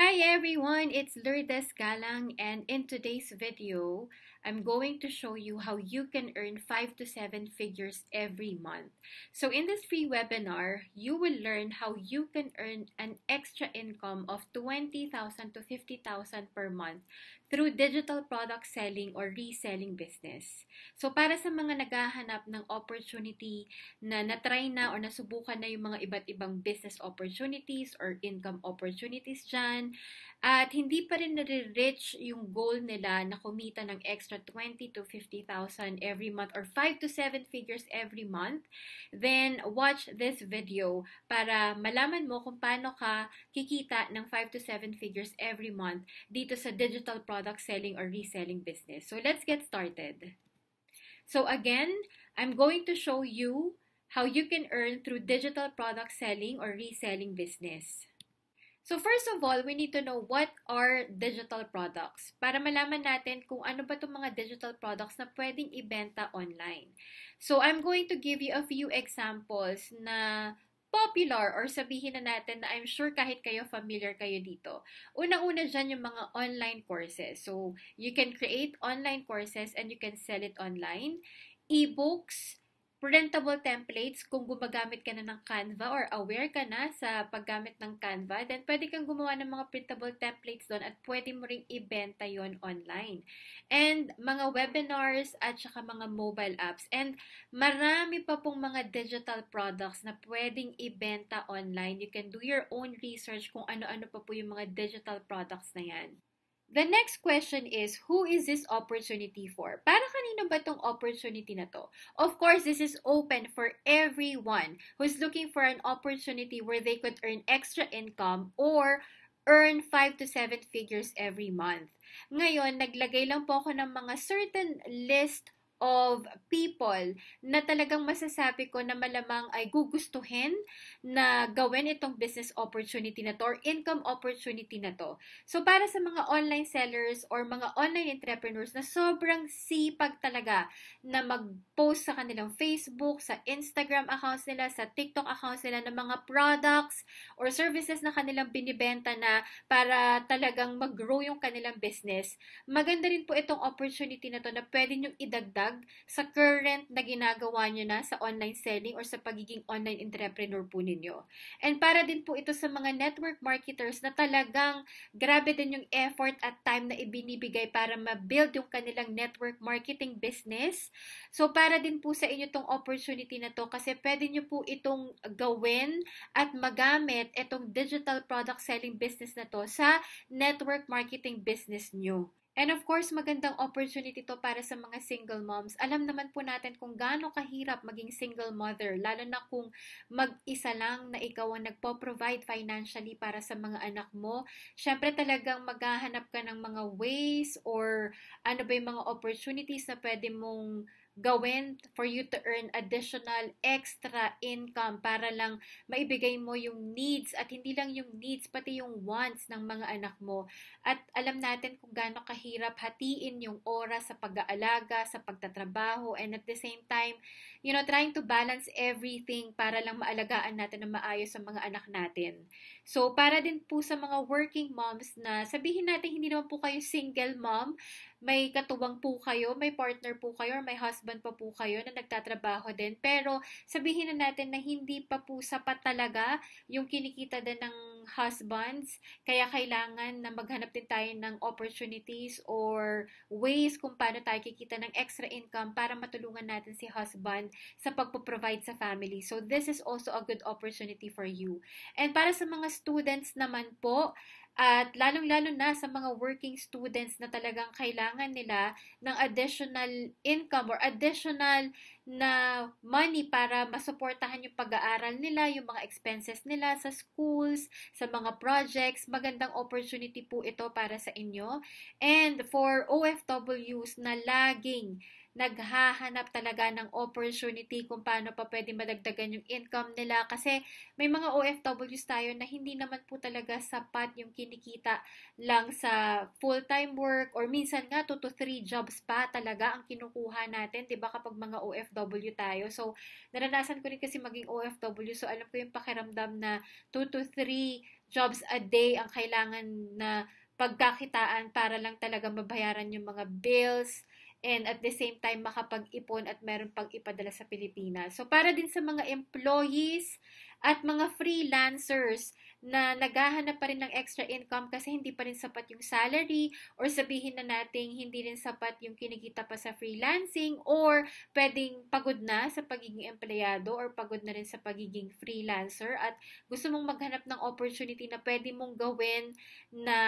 Hey Hi everyone, it's Lourdes Galang and in today's video, I'm going to show you how you can earn 5 to 7 figures every month. So in this free webinar, you will learn how you can earn an extra income of 20,000 to 50,000 per month through digital product selling or reselling business. So para sa mga naghahanap ng opportunity na natry na or nasubukan na yung mga iba't ibang business opportunities or income opportunities dyan, at hindi pa rin nare-reach yung goal nila na kumita ng extra 20 to 50,000 every month or 5 to 7 figures every month, then watch this video para malaman mo kung paano ka kikita ng 5 to 7 figures every month dito sa digital product selling or reselling business. So let's get started. So again, I'm going to show you how you can earn through digital product selling or reselling business. So first of all, we need to know what are digital products para malaman natin kung ano ba itong mga digital products na pwedeng ibenta online. So I'm going to give you a few examples na popular or sabihin na natin na I'm sure kahit kayo familiar kayo dito. una una dyan yung mga online courses. So you can create online courses and you can sell it online. E-books, Printable templates, kung gumagamit ka na ng Canva or aware ka na sa paggamit ng Canva, then pwede kang gumawa ng mga printable templates doon at pwede mo ring ibenta yon online. And mga webinars at saka mga mobile apps. And marami pa pong mga digital products na pwedeng ibenta online. You can do your own research kung ano-ano pa po yung mga digital products na yan. The next question is, who is this opportunity for? Para kanino ba tong opportunity na to? Of course, this is open for everyone who's looking for an opportunity where they could earn extra income or earn 5 to 7 figures every month. Ngayon, naglagay lang po ako ng mga certain list of people na talagang masasabi ko na malamang ay gugustuhin na gawin itong business opportunity na to or income opportunity na to. So para sa mga online sellers or mga online entrepreneurs na sobrang sipag talaga na mag-post sa kanilang Facebook, sa Instagram accounts nila, sa TikTok accounts nila ng mga products or services na kanilang binibenta na para talagang mag-grow yung kanilang business, maganda rin po itong opportunity na to na pwede nyo idagdag pagdagdag sa current na ginagawa nyo na sa online selling or sa pagiging online entrepreneur po ninyo. And para din po ito sa mga network marketers na talagang grabe din yung effort at time na ibinibigay para ma-build yung kanilang network marketing business. So para din po sa inyo itong opportunity na to kasi pwede nyo po itong gawin at magamit itong digital product selling business na to sa network marketing business nyo. And of course, magandang opportunity to para sa mga single moms. Alam naman po natin kung gaano kahirap maging single mother, lalo na kung mag-isa lang na ikaw ang nagpo-provide financially para sa mga anak mo. Siyempre talagang maghahanap ka ng mga ways or ano ba yung mga opportunities na pwede mong gawin for you to earn additional extra income para lang maibigay mo yung needs at hindi lang yung needs pati yung wants ng mga anak mo. At alam natin kung gaano kahirap hatiin yung oras sa pag-aalaga, sa pagtatrabaho and at the same time, you know, trying to balance everything para lang maalagaan natin na maayos ang mga anak natin. So, para din po sa mga working moms na sabihin natin hindi naman po kayo single mom, may katuwang po kayo, may partner po kayo, or may husband pa po kayo na nagtatrabaho din. Pero sabihin na natin na hindi pa po sapat talaga yung kinikita din ng husbands. Kaya kailangan na maghanap din tayo ng opportunities or ways kung paano tayo kikita ng extra income para matulungan natin si husband sa pagpo-provide sa family. So this is also a good opportunity for you. And para sa mga students naman po, at lalong-lalo na sa mga working students na talagang kailangan nila ng additional income or additional na money para masuportahan yung pag-aaral nila, yung mga expenses nila sa schools, sa mga projects. Magandang opportunity po ito para sa inyo. And for OFWs na laging naghahanap talaga ng opportunity kung paano pa pwede madagdagan yung income nila kasi may mga OFWs tayo na hindi naman po talaga sapat yung kinikita lang sa full-time work or minsan nga 2 to 3 jobs pa talaga ang kinukuha natin, 'di ba kapag mga OFW tayo. So, naranasan ko rin kasi maging OFW so alam ko yung pakiramdam na 2 to 3 jobs a day ang kailangan na pagkakitaan para lang talaga mabayaran yung mga bills, and at the same time makapag-ipon at meron pang ipadala sa Pilipinas. So para din sa mga employees at mga freelancers na naghahanap pa rin ng extra income kasi hindi pa rin sapat yung salary or sabihin na nating hindi rin sapat yung kinikita pa sa freelancing or pwedeng pagod na sa pagiging empleyado or pagod na rin sa pagiging freelancer at gusto mong maghanap ng opportunity na pwede mong gawin na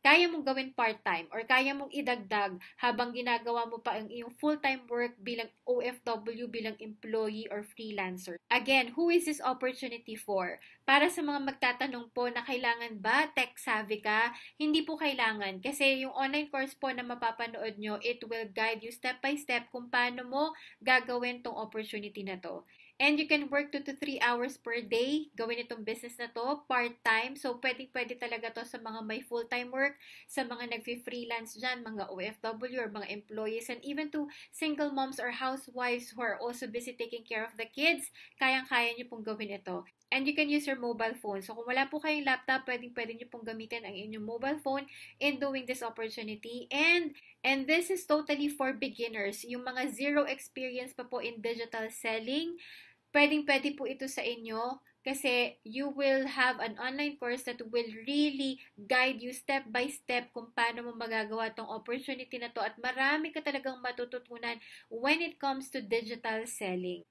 kaya mong gawin part-time or kaya mong idagdag habang ginagawa mo pa ang iyong full-time work bilang OFW, bilang employee or freelancer. Again, who is this opportunity for? Para sa mga magtatanong po na kailangan ba tech-savvy ka, hindi po kailangan kasi yung online course po na mapapanood nyo, it will guide you step-by-step step kung paano mo gagawin tong opportunity na to. And you can work 2 to 3 hours per day. Gawin itong business na to part-time. So, pwede-pwede talaga to sa mga may full-time work, sa mga nag-freelance dyan, mga OFW or mga employees, and even to single moms or housewives who are also busy taking care of the kids, kayang-kaya nyo pong gawin ito. And you can use your mobile phone. So, kung wala po kayong laptop, pwedeng-pwede nyo pong gamitin ang inyong mobile phone in doing this opportunity. And And this is totally for beginners, yung mga zero experience pa po in digital selling pwedeng-pwede po ito sa inyo kasi you will have an online course that will really guide you step by step kung paano mo magagawa tong opportunity na to at marami ka talagang matututunan when it comes to digital selling.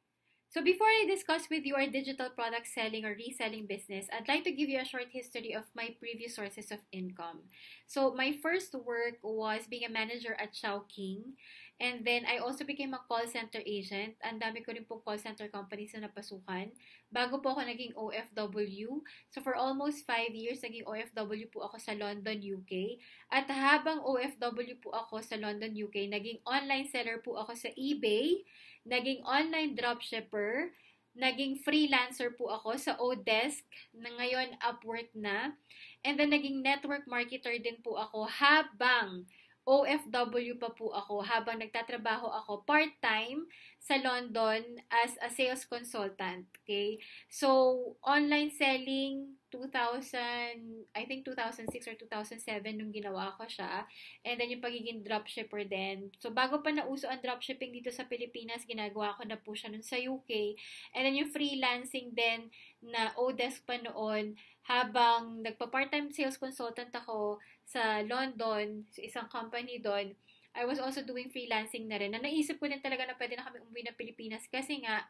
So before I discuss with you our digital product selling or reselling business, I'd like to give you a short history of my previous sources of income. So my first work was being a manager at Xiao King And then, I also became a call center agent. Ang dami ko rin pong call center companies na napasukan. Bago po ako naging OFW. So, for almost 5 years, naging OFW po ako sa London, UK. At habang OFW po ako sa London, UK, naging online seller po ako sa eBay, naging online dropshipper, naging freelancer po ako sa Odesk, na ngayon Upwork na. And then, naging network marketer din po ako habang OFW pa po ako habang nagtatrabaho ako part-time sa London as a sales consultant. Okay? So, online selling 2000, I think 2006 or 2007 nung ginawa ko siya. And then yung pagiging dropshipper din. So, bago pa nauso ang dropshipping dito sa Pilipinas, ginagawa ko na po siya nun sa UK. And then yung freelancing din na Odesk pa noon habang nagpa-part-time sales consultant ako sa London, sa isang company doon, I was also doing freelancing na rin. Na naisip ko din talaga na pwede na kami umuwi na Pilipinas kasi nga,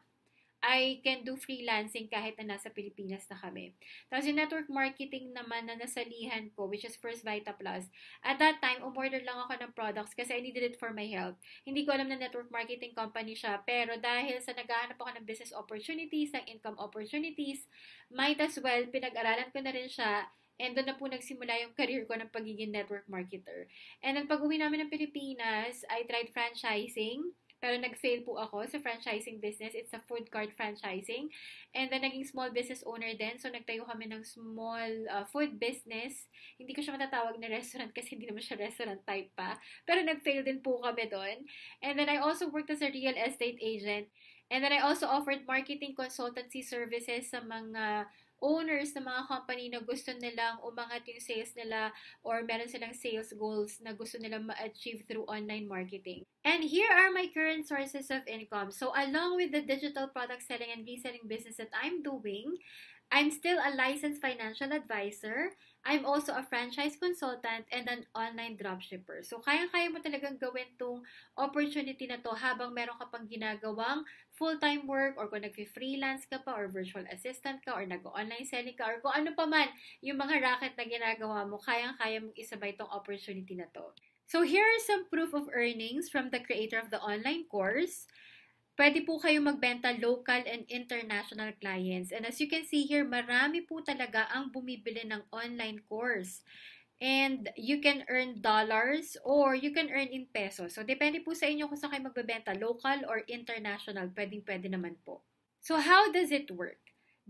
I can do freelancing kahit na nasa Pilipinas na kami. Tapos yung network marketing naman na nasalihan ko, which is First Vita Plus, at that time, umorder lang ako ng products kasi I needed it for my health. Hindi ko alam na network marketing company siya, pero dahil sa naghahanap ako ng business opportunities, ng income opportunities, might as well, pinag-aralan ko na rin siya And doon na po nagsimula yung career ko ng pagiging network marketer. And then pag uwi namin ng Pilipinas, I tried franchising. Pero nag-fail po ako sa franchising business. It's a food cart franchising. And then, naging small business owner din. So, nagtayo kami ng small uh, food business. Hindi ko siya matatawag na restaurant kasi hindi naman siya restaurant type pa. Pero nag-fail din po kami doon. And then, I also worked as a real estate agent. And then, I also offered marketing consultancy services sa mga owners ng mga company na gusto nilang umangat yung sales nila or meron silang sales goals na gusto nilang ma-achieve through online marketing. And here are my current sources of income. So along with the digital product selling and reselling business that I'm doing, I'm still a licensed financial advisor. I'm also a franchise consultant and an online dropshipper. So, kaya-kaya mo talagang gawin tong opportunity na to habang meron ka pang ginagawang full-time work or kung nag-freelance ka pa or virtual assistant ka or nag-online selling ka or kung ano pa man yung mga racket na ginagawa mo, kayang-kaya mong isabay tong opportunity na to. So here are some proof of earnings from the creator of the online course. Pwede po kayo magbenta local and international clients. And as you can see here, marami po talaga ang bumibili ng online course. And you can earn dollars or you can earn in peso. So, depende po sa inyo kung saan kayo magbebenta, local or international, pwedeng-pwede naman po. So, how does it work?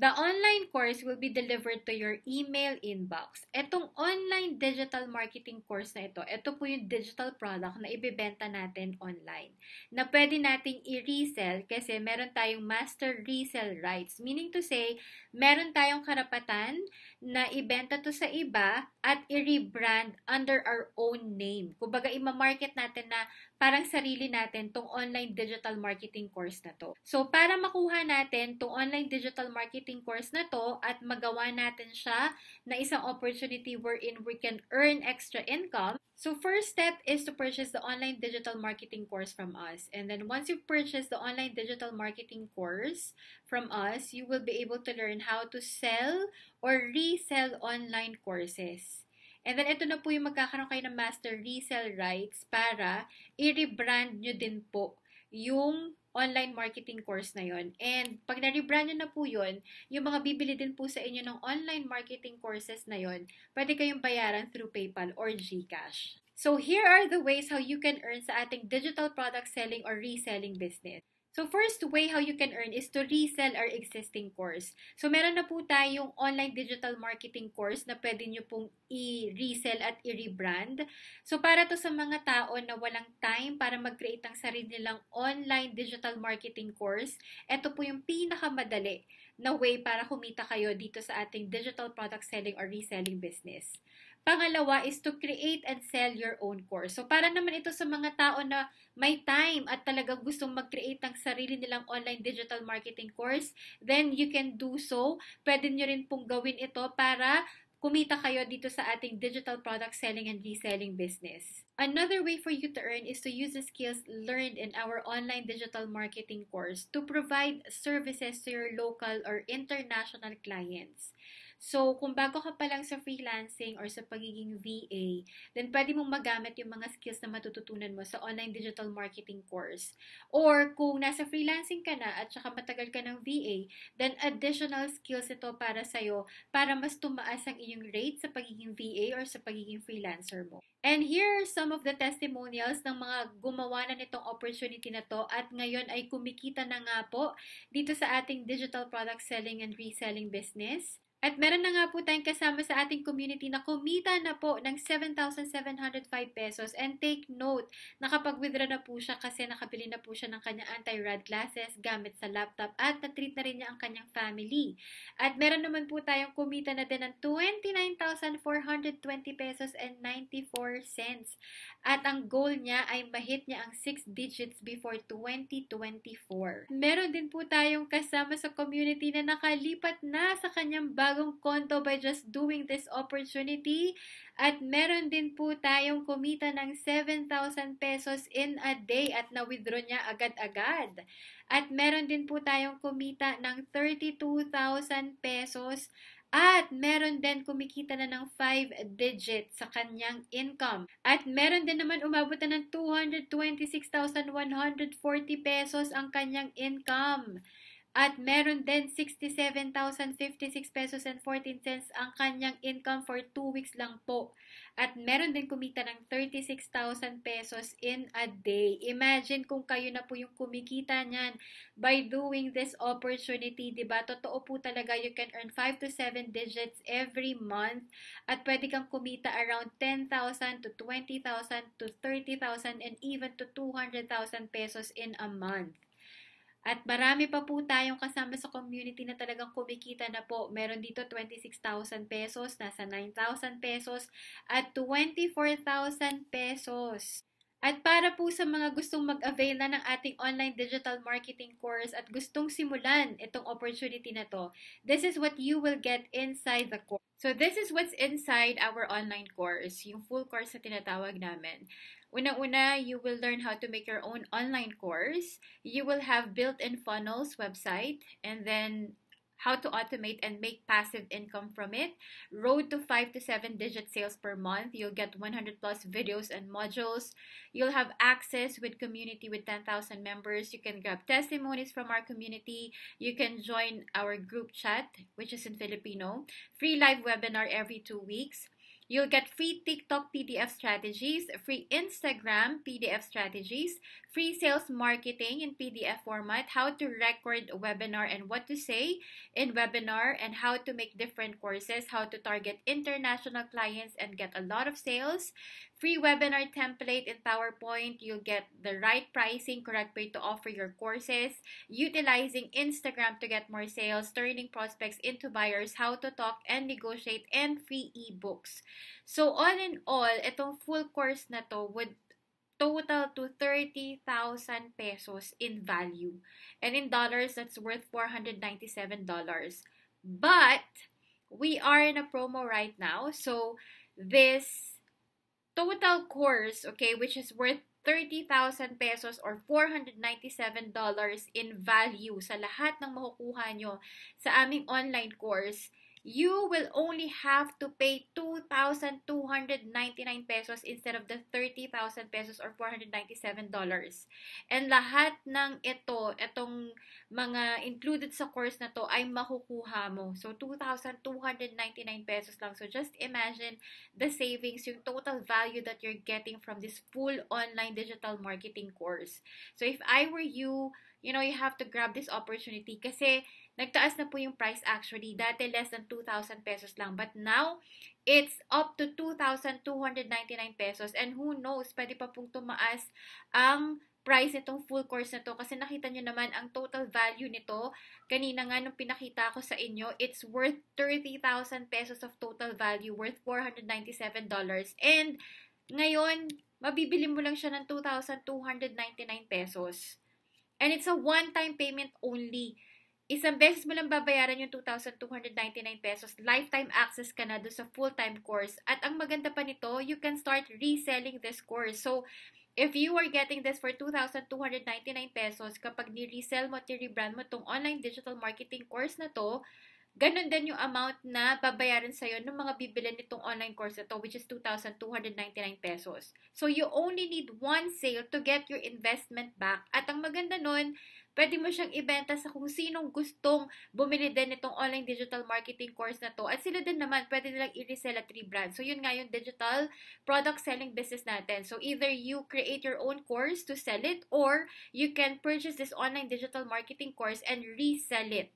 The online course will be delivered to your email inbox. Itong online digital marketing course na ito, ito po yung digital product na ibibenta natin online. Na pwede nating i-resell kasi meron tayong master resell rights. Meaning to say, meron tayong karapatan na ibenta to sa iba at i-rebrand under our own name. Kumbaga, i market natin na parang sarili natin tong online digital marketing course na to. So, para makuha natin tong online digital marketing course na to at magawa natin siya na isang opportunity wherein we can earn extra income, So first step is to purchase the online digital marketing course from us. And then once you purchase the online digital marketing course from us, you will be able to learn how to sell or resell online courses. And then ito na po yung magkakaroon kayo ng master resell rights para i-rebrand nyo din po yung online marketing course na yon. And pag na-rebrand nyo na po yon, yung mga bibili din po sa inyo ng online marketing courses na yon, pwede kayong bayaran through PayPal or GCash. So here are the ways how you can earn sa ating digital product selling or reselling business. So first way how you can earn is to resell our existing course. So meron na po tayong online digital marketing course na pwede nyo pong i-resell at i-rebrand. So para to sa mga tao na walang time para mag-create ng sarili nilang online digital marketing course, ito po yung pinakamadali na way para kumita kayo dito sa ating digital product selling or reselling business. Pangalawa is to create and sell your own course. So para naman ito sa mga tao na may time at talagang gustong mag-create ng sarili nilang online digital marketing course, then you can do so. Pwede nyo rin pong gawin ito para kumita kayo dito sa ating digital product selling and reselling business. Another way for you to earn is to use the skills learned in our online digital marketing course to provide services to your local or international clients. So, kung bago ka pa lang sa freelancing or sa pagiging VA, then pwede mong magamit yung mga skills na matututunan mo sa online digital marketing course. Or kung nasa freelancing ka na at saka matagal ka ng VA, then additional skills ito para sa'yo para mas tumaas ang iyong rate sa pagiging VA or sa pagiging freelancer mo. And here are some of the testimonials ng mga gumawa na nitong opportunity na to at ngayon ay kumikita na nga po dito sa ating digital product selling and reselling business. At meron na nga po tayong kasama sa ating community na kumita na po ng 7,705 pesos. And take note, nakapag-withdraw na po siya kasi nakabili na po siya ng kanyang anti-rad glasses gamit sa laptop at na-treat na rin niya ang kanyang family. At meron naman po tayong kumita na din ng 29,420 pesos and 94 cents. At ang goal niya ay mahit niya ang 6 digits before 2024. Meron din po tayong kasama sa community na nakalipat na sa kanyang bag bagong konto by just doing this opportunity. At meron din po tayong kumita ng 7,000 pesos in a day at na-withdraw niya agad-agad. At meron din po tayong kumita ng 32,000 pesos at meron din kumikita na ng 5 digit sa kanyang income. At meron din naman umabot na ng 226,140 pesos ang kanyang income. At meron din 67,056 pesos and 14 cents ang kanyang income for 2 weeks lang po. At meron din kumita ng 36,000 pesos in a day. Imagine kung kayo na po yung kumikita niyan by doing this opportunity, 'di ba? Totoo po talaga you can earn 5 to 7 digits every month at pwede kang kumita around 10,000 to 20,000 to 30,000 and even to 200,000 pesos in a month. At marami pa po tayong kasama sa community na talagang kumikita na po. Meron dito 26,000 pesos, nasa 9,000 pesos, at 24,000 pesos. At para po sa mga gustong mag-avail na ng ating online digital marketing course at gustong simulan itong opportunity na to, this is what you will get inside the course. So this is what's inside our online course, yung full course na tinatawag namin. Una-una, you will learn how to make your own online course. You will have built-in funnels website and then how to automate and make passive income from it. Road to 5 to 7 digit sales per month. You'll get 100 plus videos and modules. You'll have access with community with 10,000 members. You can grab testimonies from our community. You can join our group chat, which is in Filipino. Free live webinar every two weeks. You'll get free TikTok PDF strategies, free Instagram PDF strategies, free sales marketing in PDF format, how to record webinar and what to say in webinar, and how to make different courses, how to target international clients and get a lot of sales, free webinar template in PowerPoint. You'll get the right pricing, correct way to offer your courses, utilizing Instagram to get more sales, turning prospects into buyers, how to talk and negotiate, and free ebooks. So all in all, itong full course na to would total to 30,000 pesos in value. And in dollars, that's worth $497. But we are in a promo right now. So this total course, okay, which is worth 30,000 pesos or $497 in value sa lahat ng makukuha nyo sa aming online course you will only have to pay 2,299 pesos instead of the 30,000 pesos or 497 And lahat ng ito, itong mga included sa course na to ay makukuha mo. So, 2,299 pesos lang. So, just imagine the savings, yung total value that you're getting from this full online digital marketing course. So, if I were you, you know, you have to grab this opportunity kasi Nagtaas na po yung price actually. Dati less than 2,000 pesos lang. But now, it's up to 2,299 pesos. And who knows, pwede pa pong tumaas ang price nitong full course na to kasi nakita nyo naman ang total value nito kanina nga nung pinakita ko sa inyo it's worth 30,000 pesos of total value worth $497 and ngayon mabibili mo lang siya ng 2,299 pesos and it's a one-time payment only Isang beses mo lang babayaran yung 2,299 pesos. Lifetime access ka na doon sa full-time course. At ang maganda pa nito, you can start reselling this course. So, if you are getting this for 2,299 pesos, kapag ni-resell mo at ni-rebrand mo tong online digital marketing course na to, ganun din yung amount na babayaran sa'yo ng mga bibili nitong online course na to, which is 2,299 pesos. So, you only need one sale to get your investment back. At ang maganda nun, Pwede mo siyang ibenta sa kung sinong gustong bumili din nitong online digital marketing course na to. At sila din naman, pwede nilang i-resell at rebrand. So, yun nga yung digital product selling business natin. So, either you create your own course to sell it or you can purchase this online digital marketing course and resell it.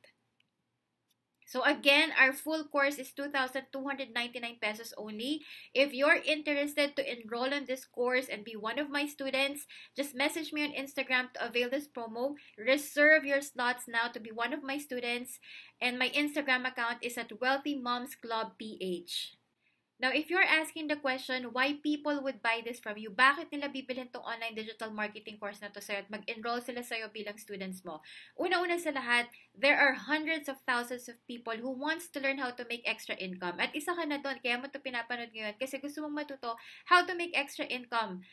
So again, our full course is 2,299 pesos only. If you're interested to enroll in this course and be one of my students, just message me on Instagram to avail this promo. Reserve your slots now to be one of my students. And my Instagram account is at Wealthy Moms Club PH. Now, if you're asking the question, why people would buy this from you, bakit nila bibilhin tong online digital marketing course na to sa'yo at mag-enroll sila sa'yo bilang students mo? Una-una sa lahat, there are hundreds of thousands of people who wants to learn how to make extra income. At isa ka na doon, kaya mo to pinapanood ngayon kasi gusto mong matuto how to make extra income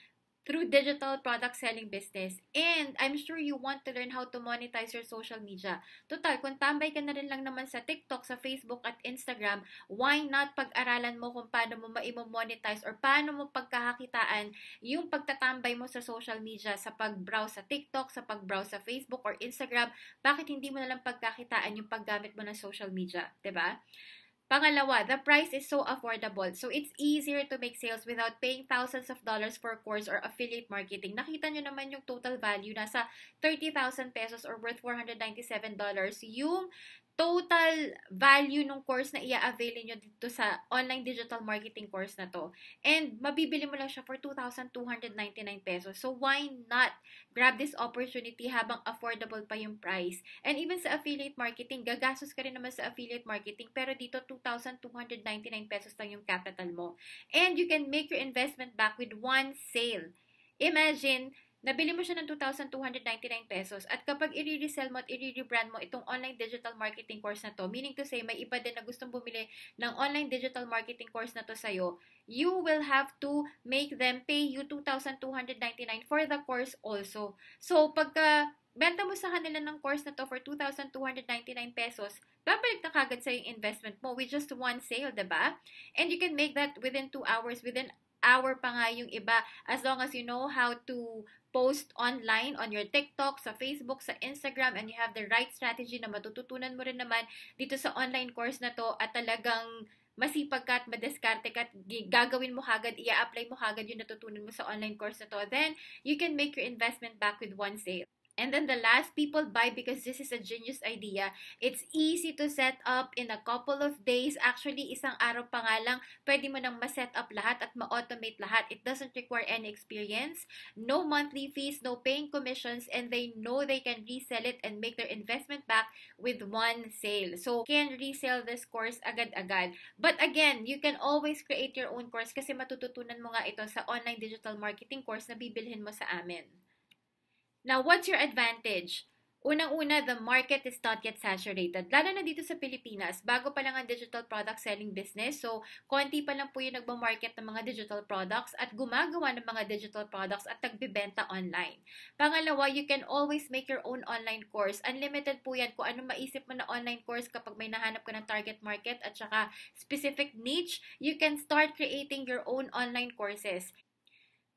through digital product selling business. And I'm sure you want to learn how to monetize your social media. Total, kung tambay ka na rin lang naman sa TikTok, sa Facebook at Instagram, why not pag-aralan mo kung paano mo maimo-monetize or paano mo pagkakakitaan yung pagtatambay mo sa social media, sa pag-browse sa TikTok, sa pag-browse sa Facebook or Instagram, bakit hindi mo na lang pagkakitaan yung paggamit mo ng social media, 'di ba? Pangalawa, the price is so affordable. So, it's easier to make sales without paying thousands of dollars for course or affiliate marketing. Nakita nyo naman yung total value. Nasa 30,000 pesos or worth $497 yung total value ng course na i-avail nyo dito sa online digital marketing course na to. And mabibili mo lang siya for 2,299 pesos. So why not grab this opportunity habang affordable pa yung price? And even sa affiliate marketing, gagastos ka rin naman sa affiliate marketing pero dito 2,299 pesos lang yung capital mo. And you can make your investment back with one sale. Imagine, Nabili mo siya ng 2,299 pesos at kapag i-resell mo at i-rebrand mo itong online digital marketing course na to, meaning to say may iba din na gustong bumili ng online digital marketing course na to sa'yo, you will have to make them pay you 2,299 for the course also. So, pagka benta mo sa kanila ng course na to for 2,299 pesos, babalik na kagad sa yung investment mo with just one sale, Diba? And you can make that within 2 hours, within hour pa nga yung iba as long as you know how to post online on your TikTok, sa Facebook, sa Instagram, and you have the right strategy na matututunan mo rin naman dito sa online course na to at talagang masipag ka at madiskarte ka at gagawin mo hagad, ia-apply mo hagad yung natutunan mo sa online course na to, then you can make your investment back with one sale. And then the last, people buy because this is a genius idea. It's easy to set up in a couple of days. Actually, isang araw pa nga lang, pwede mo nang ma-set up lahat at ma-automate lahat. It doesn't require any experience, no monthly fees, no paying commissions, and they know they can resell it and make their investment back with one sale. So, can resell this course agad-agad. But again, you can always create your own course kasi matututunan mo nga ito sa online digital marketing course na bibilhin mo sa amin. Now, what's your advantage? Unang-una, the market is not yet saturated. Lalo na dito sa Pilipinas, bago pa lang ang digital product selling business. So, konti pa lang po yung nagmamarket ng mga digital products at gumagawa ng mga digital products at nagbibenta online. Pangalawa, you can always make your own online course. Unlimited po yan kung anong maisip mo na online course kapag may nahanap ka ng target market at saka specific niche, you can start creating your own online courses.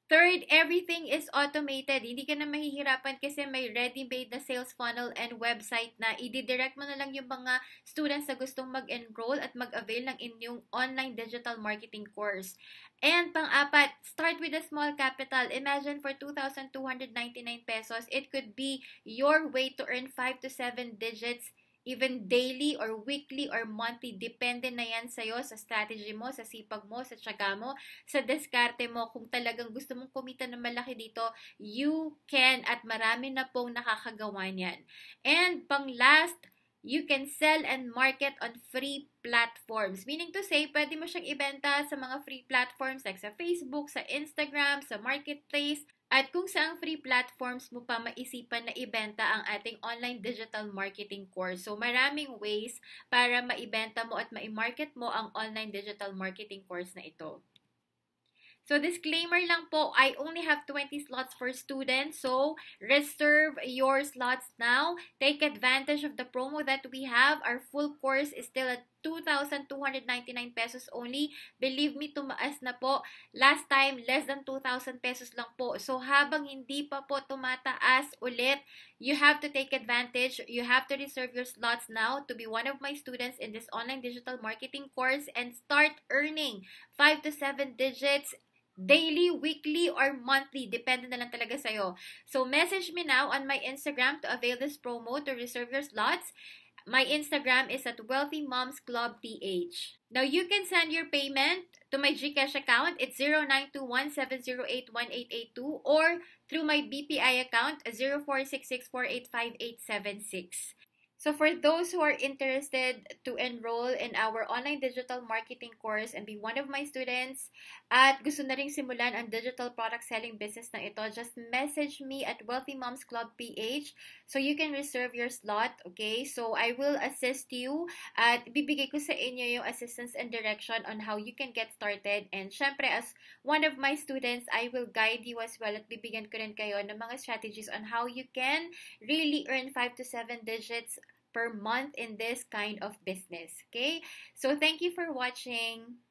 Third, everything is automated. Hindi ka na mahihirapan kasi may ready-made na sales funnel and website na ididirect mo na lang yung mga students na gustong mag-enroll at mag-avail ng inyong online digital marketing course. And pang-apat, start with a small capital. Imagine for 2,299 pesos, it could be your way to earn 5 to 7 digits even daily or weekly or monthly, depende na yan sa'yo, sa strategy mo, sa sipag mo, sa tsaga mo, sa diskarte mo. Kung talagang gusto mong kumita ng malaki dito, you can at marami na pong nakakagawa niyan. And pang last, you can sell and market on free platforms. Meaning to say, pwede mo siyang ibenta sa mga free platforms like sa Facebook, sa Instagram, sa Marketplace, at kung saang free platforms mo pa maisipan na ibenta ang ating online digital marketing course. So maraming ways para maibenta mo at ma-market mo ang online digital marketing course na ito. So, disclaimer lang po, I only have 20 slots for students. So, reserve your slots now. Take advantage of the promo that we have. Our full course is still at 2,299 pesos only. Believe me, tumaas na po. Last time, less than 2,000 pesos lang po. So, habang hindi pa po tumataas ulit, you have to take advantage. You have to reserve your slots now to be one of my students in this online digital marketing course and start earning 5 to 7 digits daily, weekly, or monthly. Depende na lang talaga sa'yo. So, message me now on my Instagram to avail this promo to reserve your slots. My Instagram is at Wealthy Moms Club PH. Now, you can send your payment to my GCash account. It's 0921 or through my BPI account, 0466485876. So for those who are interested to enroll in our online digital marketing course and be one of my students at gusto na ring simulan ang digital product selling business na ito, just message me at Wealthy Moms Club PH so you can reserve your slot, okay? So I will assist you at bibigay ko sa inyo yung assistance and direction on how you can get started and syempre as one of my students, I will guide you as well at bibigyan ko rin kayo ng mga strategies on how you can really earn 5 to 7 digits per month in this kind of business. Okay, so thank you for watching.